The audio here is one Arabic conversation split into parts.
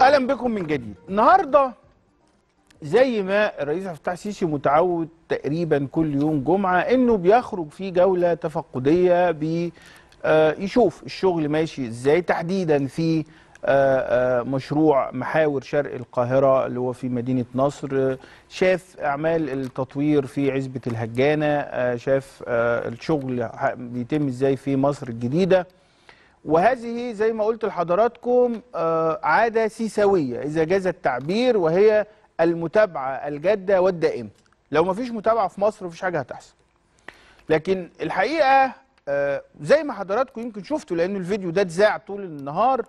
اهلا بكم من جديد النهارده زي ما الرئيس عبد الفتاح السيسي متعود تقريبا كل يوم جمعه انه بيخرج في جوله تفقديه بي آه، الشغل ماشي ازاي تحديدا في آه، آه، مشروع محاور شرق القاهرة اللي هو في مدينة نصر شاف أعمال التطوير في عزبة الهجانة شاف الشغل بيتم إزاي في مصر الجديدة وهذه زي ما قلت لحضراتكم آه، عادة سيساوية إذا جاز التعبير وهي المتابعة الجادة والدائمة لو مفيش متابعة في مصر مفيش حاجة هتحصل لكن الحقيقة آه، زي ما حضراتكم يمكن شفتوا لأن الفيديو ده اتذاع طول النهار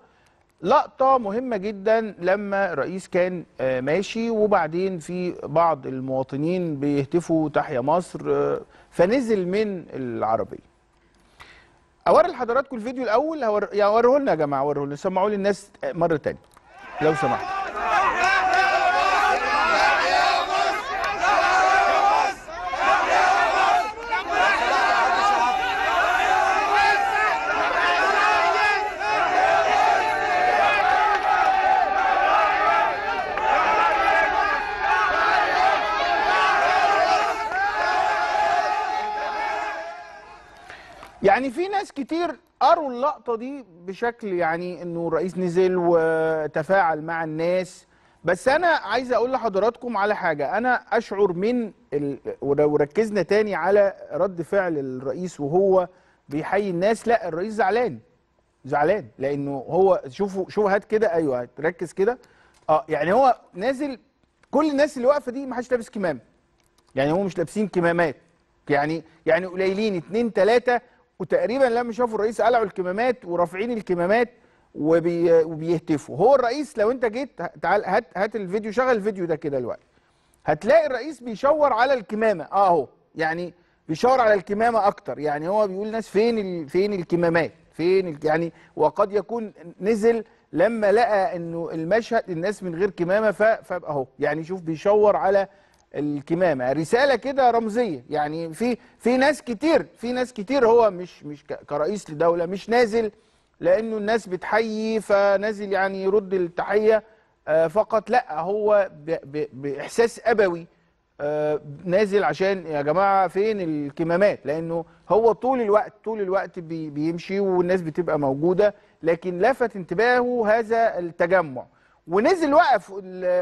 لقطة مهمة جدا لما الرئيس كان آه، ماشي وبعدين في بعض المواطنين بيهتفوا تحيا مصر فنزل من العربية اوري لحضراتكم الفيديو الاول هور... يا يعني وريه لنا يا جماعه وريه لنا سمعوه للناس مره ثانيه لو سمحتوا يعني في ناس كتير قروا اللقطه دي بشكل يعني انه الرئيس نزل وتفاعل مع الناس بس انا عايز اقول لحضراتكم على حاجه انا اشعر من ال... ولو ركزنا تاني على رد فعل الرئيس وهو بيحيي الناس لا الرئيس زعلان زعلان لانه هو شوفوا شوفوا هات كده ايوه ركز كده اه يعني هو نازل كل الناس اللي واقفه دي ما حدش لابس كمام يعني هم مش لابسين كمامات يعني يعني قليلين اتنين تلاته وتقريبا لما شافوا الرئيس قلعوا الكمامات ورافعين الكمامات وبي... وبيهتفوا هو الرئيس لو انت جيت تعال هات هات الفيديو شغل الفيديو ده كده دلوقتي هتلاقي الرئيس بيشاور على الكمامه اه اهو يعني بيشاور على الكمامه اكتر يعني هو بيقول ناس فين ال... فين الكمامات فين ال... يعني وقد يكون نزل لما لقى انه المشهد الناس من غير كمامه ف... فبقى اهو يعني شوف بيشاور على الكمامه رساله كده رمزيه يعني في في ناس كتير في ناس كتير هو مش مش كرئيس لدوله مش نازل لانه الناس بتحيي فنازل يعني يرد التحيه آه، فقط لا هو باحساس ابوي آه، نازل عشان يا جماعه فين الكمامات لانه هو طول الوقت طول الوقت بيمشي والناس بتبقى موجوده لكن لفت انتباهه هذا التجمع ونزل وقف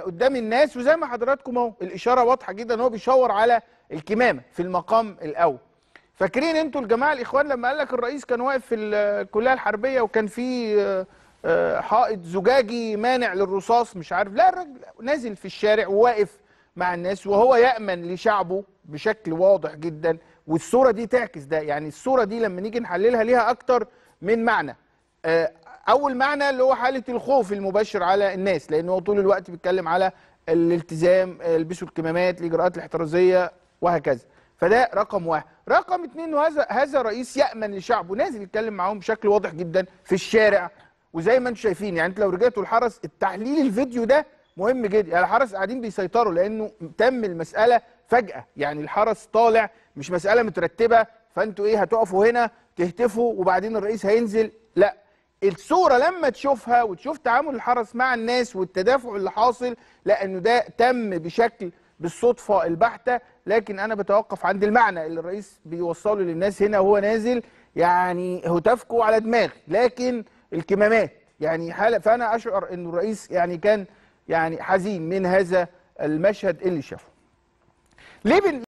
قدام الناس وزي ما حضراتكم اهو الاشاره واضحه جدا ان هو بيشاور على الكمامه في المقام الاول فاكرين انتوا الجماعه الاخوان لما قال لك الرئيس كان واقف في الكليه الحربيه وكان في آه، آه، حائط زجاجي مانع للرصاص مش عارف لا الراجل نازل في الشارع وواقف مع الناس وهو يامن لشعبه بشكل واضح جدا والصوره دي تعكس ده يعني الصوره دي لما نيجي نحللها ليها اكتر من معنى آه، اول معنى اللي هو حاله الخوف المباشر على الناس لان هو طول الوقت بيتكلم على الالتزام البسوا الكمامات الاجراءات الاحترازيه وهكذا فده رقم واحد رقم اتنين هذا هذا رئيس يامن لشعبه نازل يتكلم معاهم بشكل واضح جدا في الشارع وزي ما انتم شايفين يعني انت لو رجعتوا الحرس التحليل الفيديو ده مهم جدا يعني الحرس قاعدين بيسيطروا لانه تم المساله فجاه يعني الحرس طالع مش مساله مترتبه فانتوا ايه هتقفوا هنا تهتفوا وبعدين الرئيس هينزل لا الصوره لما تشوفها وتشوف تعامل الحرس مع الناس والتدافع اللي حاصل لانه ده تم بشكل بالصدفه البحته لكن انا بتوقف عند المعنى اللي الرئيس بيوصله للناس هنا وهو نازل يعني هتافكوا على دماغي لكن الكمامات يعني حاله فانا اشعر انه الرئيس يعني كان يعني حزين من هذا المشهد اللي شافه ليه